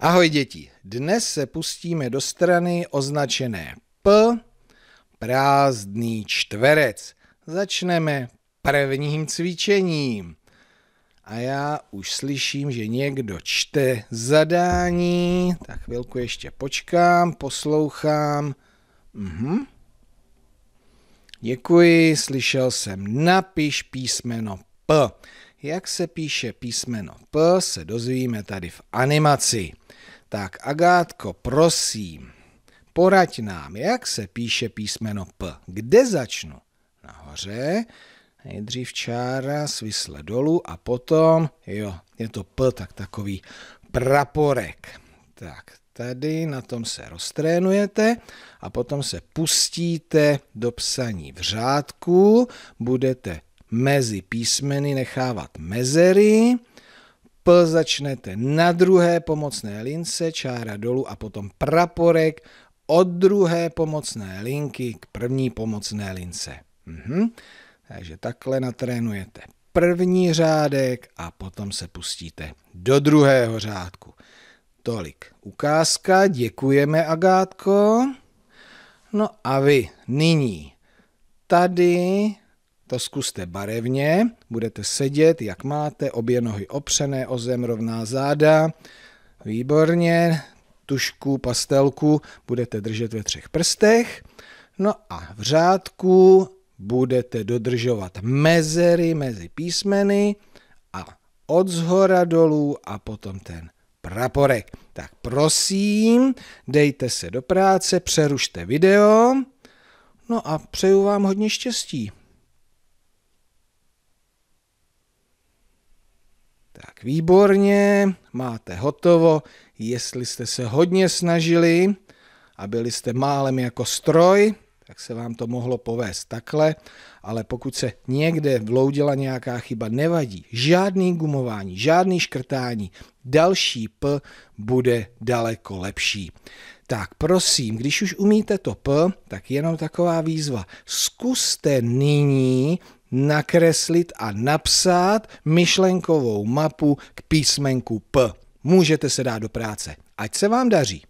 Ahoj děti, dnes se pustíme do strany označené P, prázdný čtverec. Začneme prvním cvičením. A já už slyším, že někdo čte zadání, tak chvilku ještě počkám, poslouchám. Mhm. Děkuji, slyšel jsem, napiš písmeno P jak se píše písmeno P, se dozvíme tady v animaci. Tak Agátko, prosím, poraď nám, jak se píše písmeno P. Kde začnu? Nahoře, nejdřív čára, svisle dolů a potom, jo, je to P, tak takový praporek. Tak, tady na tom se roztrénujete a potom se pustíte do psaní v řádku, budete mezi písmeny nechávat mezery, P začnete na druhé pomocné lince, čára dolů a potom praporek od druhé pomocné linky k první pomocné lince. Mhm. Takže takhle natrénujete první řádek a potom se pustíte do druhého řádku. Tolik ukázka, děkujeme Agátko. No a vy nyní tady to zkuste barevně, budete sedět, jak máte, obě nohy opřené o zem, rovná záda. Výborně, tušku, pastelku budete držet ve třech prstech. No a v řádku budete dodržovat mezery mezi písmeny a od zhora dolů a potom ten praporek. Tak prosím, dejte se do práce, přerušte video. No a přeju vám hodně štěstí. Tak výborně, máte hotovo. Jestli jste se hodně snažili a byli jste málem jako stroj, tak se vám to mohlo povést takhle, ale pokud se někde vloudila nějaká chyba, nevadí. Žádný gumování, žádný škrtání. Další P bude daleko lepší. Tak prosím, když už umíte to P, tak jenom taková výzva. Zkuste nyní nakreslit a napsat myšlenkovou mapu k písmenku P. Můžete se dát do práce. Ať se vám daří.